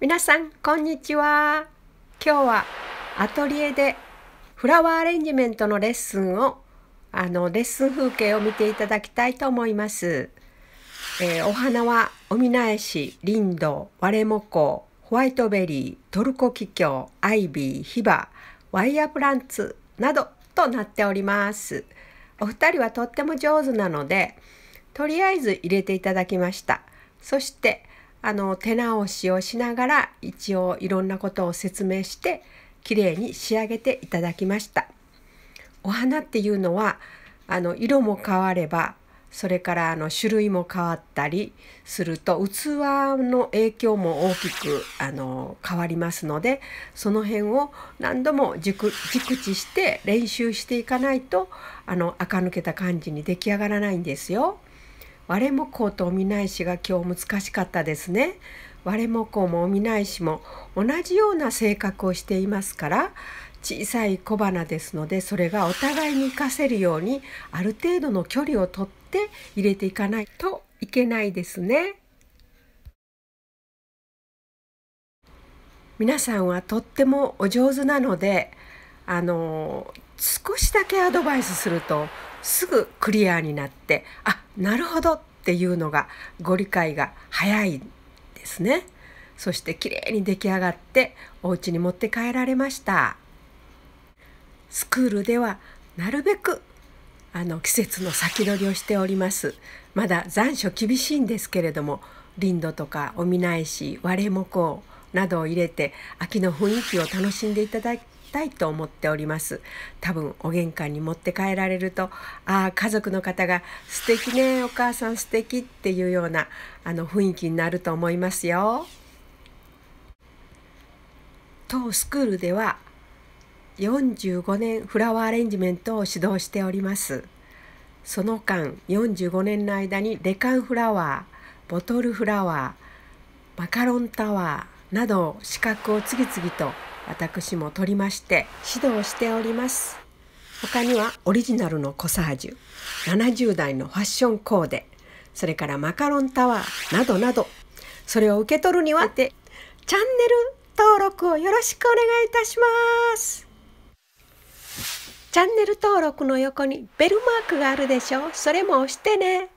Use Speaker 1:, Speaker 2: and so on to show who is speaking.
Speaker 1: 皆さんこんにちは今日はアトリエでフラワーアレンジメントのレッスンをあのレッスン風景を見ていただきたいと思います、えー、お花はオミナエシ、リンド、ワレモコ、ホワイトベリー、トルコキキョウ、アイビー、ヒバ、ワイヤープランツなどとなっておりますお二人はとっても上手なのでとりあえず入れていただきましたそしてあの手直しをしながら一応いろんなことを説明して綺麗に仕上げていただきました。お花っていうのはあの色も変わればそれからあの種類も変わったりすると器の影響も大きくあの変わりますのでその辺を何度も熟知して練習していかないとあの垢抜けた感じに出来上がらないんですよ。我もこうとお見ないしが今日難しかったですね。我もこうもお見ないしも同じような性格をしていますから小さい小花ですのでそれがお互いに活かせるようにある程度の距離をとって入れていかないといけないですね。皆さんはとってもお上手なのであの少しだけアドバイスするとすぐクリアになってあなるほどっていうのがご理解が早いですね。そしてきれいに出来上がってお家に持って帰られましたスクールではなるべくあの季節の先取りをしておりますまだ残暑厳しいんですけれどもリンドとかオミナエシ割れもこうなどを入れて秋の雰囲気を楽しんでいただたいと思っております多分お玄関に持って帰られるとああ家族の方が素敵ねお母さん素敵っていうようなあの雰囲気になると思いますよ。当スクールでは45年フラワーアレンジメントを指導しております。その間45年の間にデカンフラワーボトルフラワーマカロンタワーなど資格を次々と私も取りまして指導しております他にはオリジナルのコサージュ70代のファッションコーデそれからマカロンタワーなどなどそれを受け取るにはてチャンネル登録をよろしくお願いいたしますチャンネル登録の横にベルマークがあるでしょそれも押してね